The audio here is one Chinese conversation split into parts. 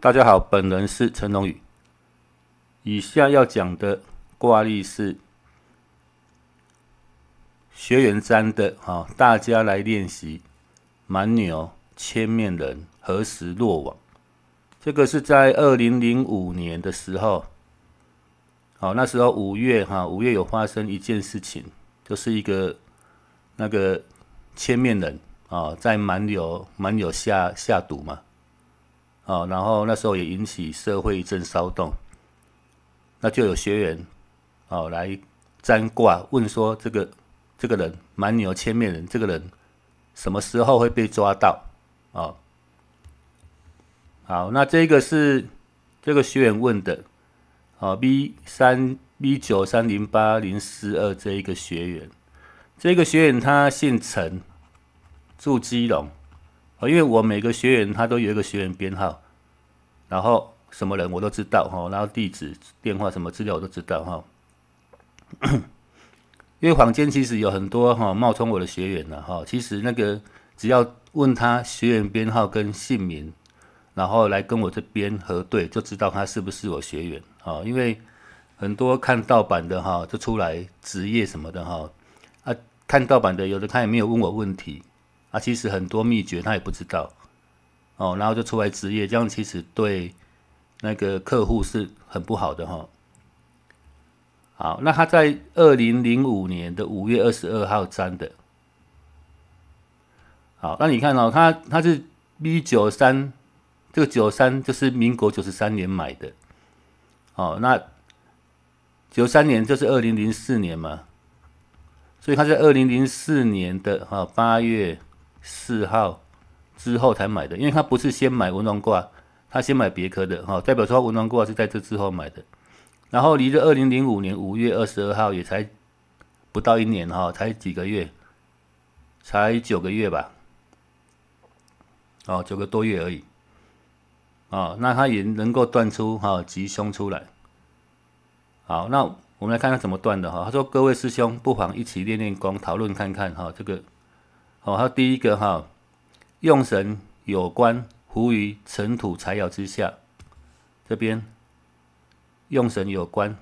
大家好，本人是陈龙宇。以下要讲的挂历是学员三的哈，大家来练习蛮牛千面人何时落网？这个是在二零零五年的时候，好，那时候五月哈，五月有发生一件事情，就是一个那个千面人啊，在蛮牛蛮牛下下毒嘛。哦，然后那时候也引起社会一阵骚动，那就有学员，哦，来占卦问说，这个这个人蛮牛千面人，这个人什么时候会被抓到？哦，好，那这个是这个学员问的，好，V 三 V 九三零八零四二这一个学员，这个学员他姓陈，住基隆。哦，因为我每个学员他都有一个学员编号，然后什么人我都知道哈，然后地址、电话什么资料我都知道哈。因为坊间其实有很多哈冒充我的学员的哈，其实那个只要问他学员编号跟姓名，然后来跟我这边核对，就知道他是不是我学员啊。因为很多看盗版的哈，就出来职业什么的哈，啊看盗版的有的他也没有问我问题。啊，其实很多秘诀他也不知道哦，然后就出来职业，这样其实对那个客户是很不好的哈。好，那他在二零零五年的五月二十二号粘的。好，那你看哦，他他是 B 九三，这个九三就是民国九十三年买的。哦，那九三年就是二零零四年嘛，所以他在二零零四年的啊八月。四号之后才买的，因为他不是先买文玩挂，他先买别克的哈，代表说文玩挂是在这之后买的。然后离这二零零五年五月二十二号也才不到一年哈，才几个月，才九个月吧，哦，九个多月而已。哦，那他也能够断出哈吉凶出来。好，那我们来看他怎么断的哈，他说各位师兄不妨一起练练功，讨论看看哈，这个。哦，他第一个哈用神有关伏于尘土柴窑之下，这边用神有关，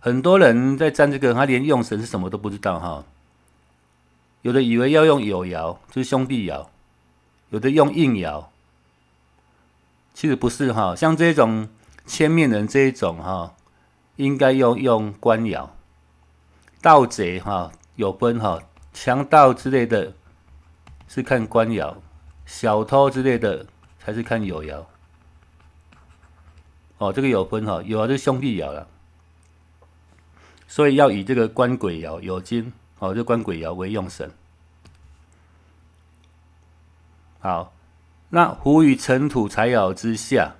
很多人在占这个，他连用神是什么都不知道哈。有的以为要用有窑，就是兄弟窑，有的用印窑，其实不是哈。像这种千面人这一种哈，应该要用官窑，盗贼哈、有分哈、强盗之类的。是看官窑、小偷之类的，才是看友窑？哦，这个有分哈，有啊，是兄弟窑了。所以要以这个官鬼窑、有金，哦，这官鬼窑为用神。好，那虎与尘土财窑之下，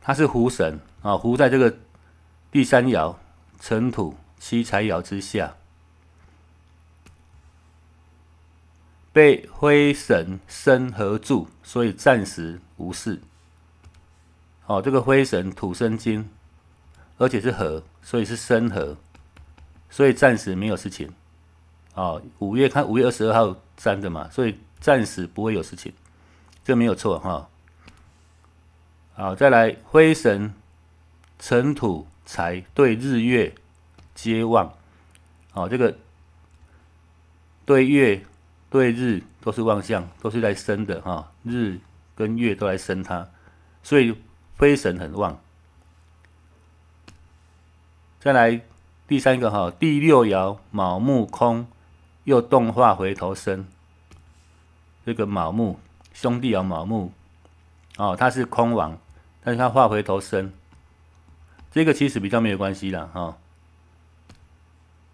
它是虎神啊，虎在这个第三窑、尘土七财窑之下。被灰神生合住，所以暂时无事。哦，这个灰神土生金，而且是合，所以是生合，所以暂时没有事情。哦，五月看五月二十二号占的嘛，所以暂时不会有事情，这没有错哈。好，再来灰神尘土财对日月皆旺，哦，这个对月。对日都是旺象，都是在生的哈。日跟月都来生它，所以飞神很旺。再来第三个哈，第六爻卯木空，又动化回头生。这个卯木兄弟爻卯木，哦，它是空王，但是它化回头生，这个其实比较没有关系了哈。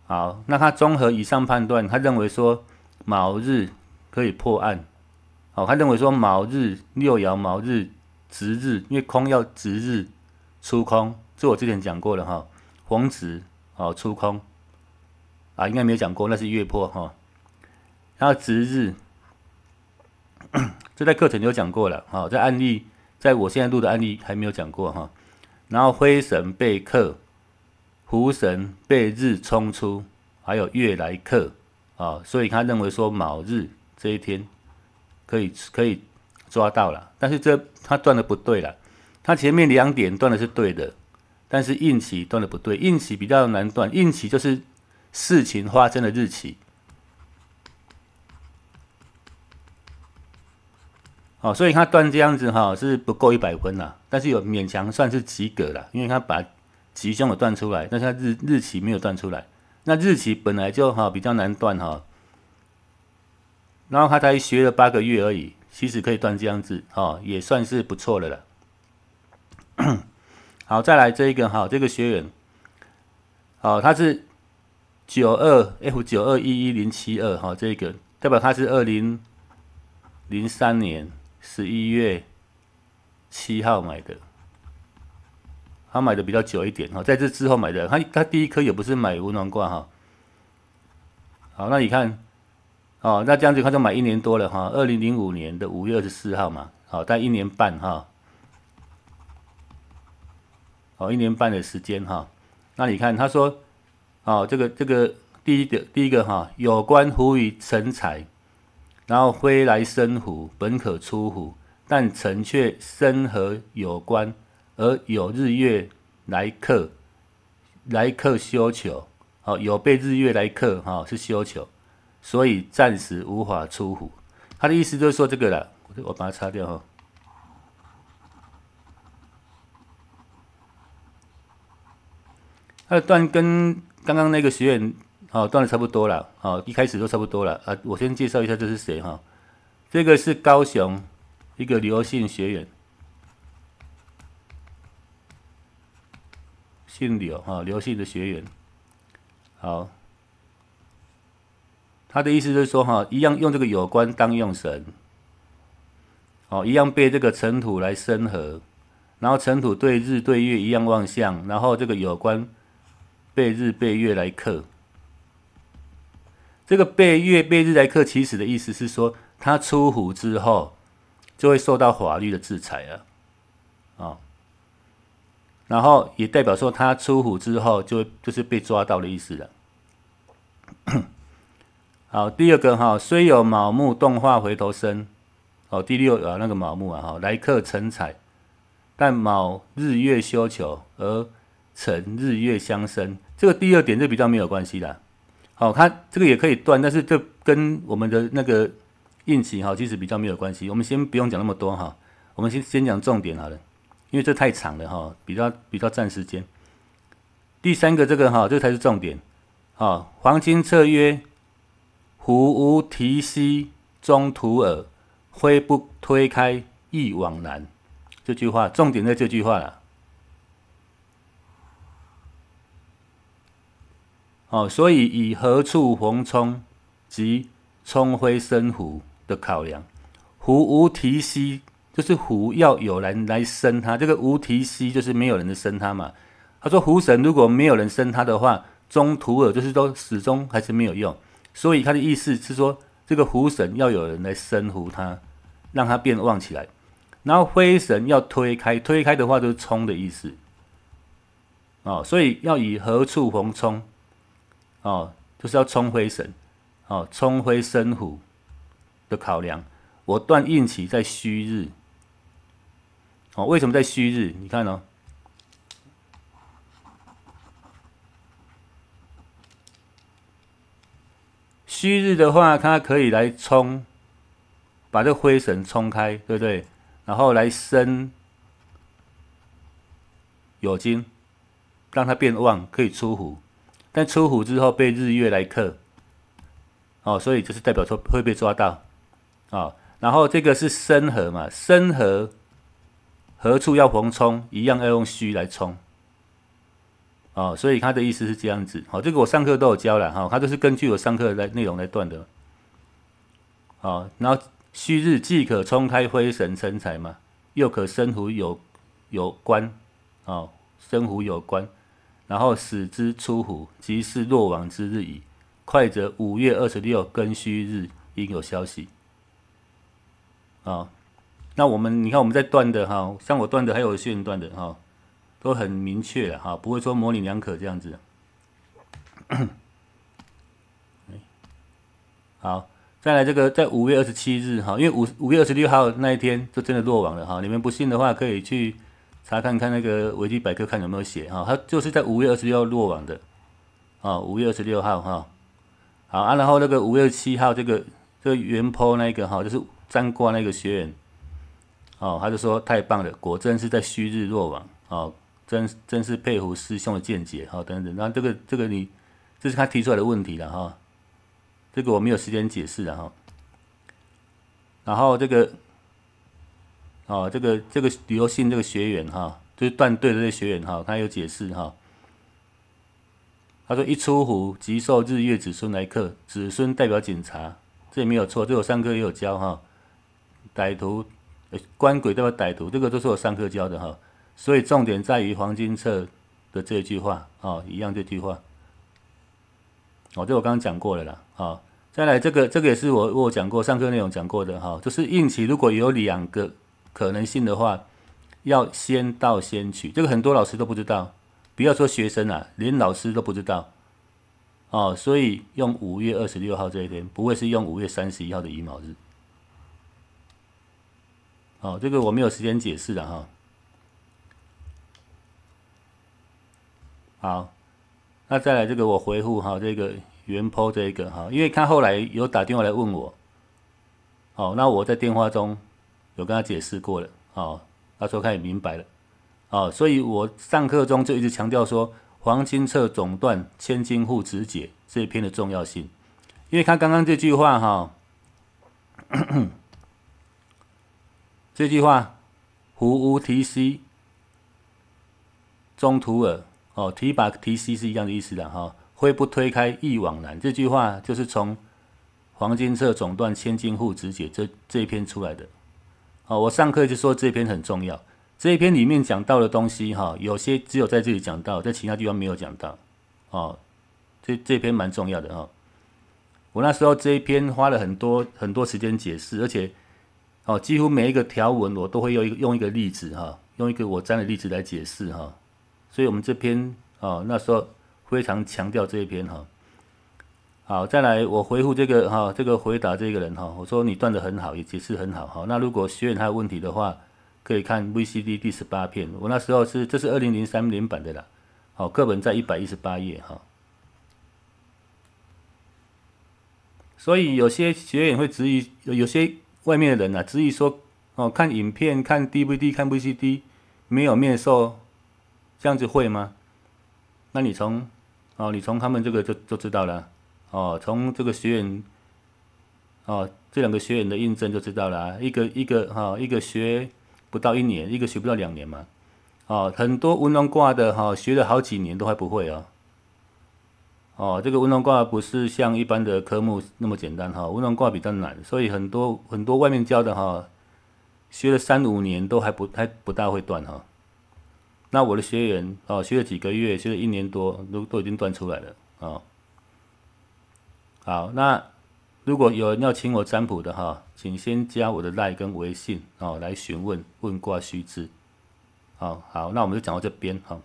好，那他综合以上判断，他认为说。卯日可以破案，好，他认为说卯日六爻卯日值日，因为空要值日出空，这我之前讲过了哈，逢值好出空，啊，应该没有讲过，那是月破哈，然后值日，这在课程有讲过了，哦，在案例在我现在录的案例还没有讲过哈，然后灰神被克，狐神被日冲出，还有月来克。哦，所以他认为说某日这一天可以可以抓到了，但是这他断的不对了。他前面两点断的是对的，但是运气断的不对。运气比较难断，运气就是事情发生的日期。哦，所以他断这样子哈是不够一百分了，但是有勉强算是及格了，因为他把其中的断出来，但是他日日期没有断出来。那日期本来就哈比较难断哈，然后他才学了八个月而已，其实可以断这样子哈，也算是不错的了。好，再来这一个哈，这个学员，哦，他是九二 F 九二一一零七二哈，这个代表他是二零零三年十一月七号买的。他买的比较久一点哈，在这之后买的，他他第一颗也不是买无暖挂哈。好，那你看，哦，那这样子他就买一年多了哈，二零零五年的五月二十四号嘛，好，待一年半哈，好，一年半的时间哈。那你看他说，哦，这个这个第一个第一个哈，有关虎与成才，然后飞来生虎本可出虎，但成却生和有关。而有日月来客，来客休囚，哦，有被日月来客，哈，是休囚，所以暂时无法出虎。他的意思就是说这个啦，我把它擦掉哈。他的断跟刚刚那个学员，好，断的差不多了，哦，一开始都差不多了。啊，我先介绍一下这是谁哈，这个是高雄一个刘姓学员。姓刘哈，刘姓的学员，好，他的意思就是说哈，一样用这个有关当用神，哦，一样被这个尘土来生合，然后尘土对日对月一样望向，然后这个有关被日被月来克，这个被月被日来克，其实的意思是说，他出虎之后就会受到法律的制裁了，啊。然后也代表说他出虎之后就就是被抓到的意思了。好，第二个哈，虽有卯木动画回头生，哦，第六啊那个卯木啊哈，来客成彩，但卯日月修久而辰日月相生，这个第二点就比较没有关系了。好，它这个也可以断，但是这跟我们的那个运气哈，其实比较没有关系。我们先不用讲那么多哈，我们先先讲重点好了。因为这太长了哈，比较比较占时间。第三个这个哈，这才是重点。啊，黄金策曰：“胡无提息，中途耳，挥不推开，意往然。这句话，重点在这句话了。哦，所以以何处逢冲及冲灰生湖的考量，湖无提息。就是湖要有人来生它，这个无提息就是没有人的生它嘛。他说湖神如果没有人生它的话，中途尔就是都始终还是没有用。所以他的意思是说，这个湖神要有人来生湖它，让它变旺起来。然后灰神要推开，推开的话就是冲的意思。哦，所以要以何处逢冲？哦，就是要冲灰神，哦，冲灰生虎的考量。我断运气在虚日。哦，为什么在虚日？你看呢？虚日的话，它可以来冲，把这灰尘冲开，对不对？然后来生酉金，让它变旺，可以出虎。但出虎之后被日月来克，哦，所以就是代表说会被抓到。哦，然后这个是生合嘛？生合。何处要逢冲，一样要用虚来冲，哦，所以他的意思是这样子，好，这个我上课都有教了哈，他都是根据我上课的内容来断的，哦，然后虚日既可冲开，灰神生财嘛，又可生虎有有官，哦，生虎有官，然后使之出虎，即是落网之日矣，快则五月二十六跟戌日应有消息，啊。那我们你看我们在断的哈，像我断的还有些人断的哈，都很明确的哈，不会说模棱两可这样子。好，再来这个在五月二十七日哈，因为五五月二十六号那一天就真的落网了哈。你们不信的话，可以去查看看那个维基百科看有没有写哈，他就是在五月二十六号落网的啊，五月二十六号哈。好啊，然后那个五月七号这个这个原坡那个哈，就是粘过那个学员。哦，他就说太棒了，果真是在虚日若网哦，真真是佩服师兄的见解哈，等等。那这个这个你，这是他提出来的问题了哈，这个我没有时间解释了哈。然后这个，哦，这个这个刘信这个学员哈，就是断队的这学员哈，他有解释哈。他说一出湖即受日月子孙来客，子孙代表警察，这也没有错，这我三哥也有教哈，歹徒。官鬼都要歹徒，这个都是我上课教的哈，所以重点在于黄金册的这句话啊，一样这句话，哦，这我刚刚讲过了啦，啊。再来这个，这个也是我我讲过上课内容讲过的哈，就是运气如果有两个可能性的话，要先到先取，这个很多老师都不知道，不要说学生啊，连老师都不知道哦。所以用五月二十六号这一天，不会是用五月三十一号的乙卯日。哦，这个我没有时间解释了哈。好，那再来这个我回复哈，这个袁剖这一个哈，因为他后来有打电话来问我，哦，那我在电话中有跟他解释过了，哦，他说他也明白了，哦，所以我上课中就一直强调说黄金册总断千金户子解这一篇的重要性，因为他刚刚这句话哈。这句话，胡乌题西，中途尔哦，提把提西是一样的意思的哈。挥不推开意往然，这句话就是从《黄金册总断千金户子解这这一篇出来的。哦，我上课就说这篇很重要，这一篇里面讲到的东西哈，有些只有在这里讲到，在其他地方没有讲到。哦，这这篇蛮重要的哈。我那时候这一篇花了很多很多时间解释，而且。哦，几乎每一个条文我都会用一个用一个例子哈，用一个我讲的例子来解释哈，所以我们这篇哦那时候非常强调这一篇哈。好，再来我回复这个哈，这个回答这个人哈，我说你断的很好，也解释很好哈。那如果学员还有问题的话，可以看 VCD 第十八篇，我那时候是这是二零零三年版的啦。好，课本在一百一十八页哈。所以有些学员会质疑，有些。外面的人啊，至于说哦，看影片、看 DVD、看 VCD，没有面授，这样子会吗？那你从哦，你从他们这个就就知道了哦，从这个学员哦，这两个学员的印证就知道了，一个一个哈，一个学不到一年，一个学不到两年嘛，哦，很多文盲挂的哈，学了好几年都还不会哦。哦，这个温龙卦不是像一般的科目那么简单哈，温龙卦比较难，所以很多很多外面教的哈，学了三五年都还不还不大会断哈。那我的学员哦，学了几个月，学了一年多都都已经断出来了哦。好，那如果有人要请我占卜的哈，请先加我的赖根微信哦来询问问卦须知。好好，那我们就讲到这边哈。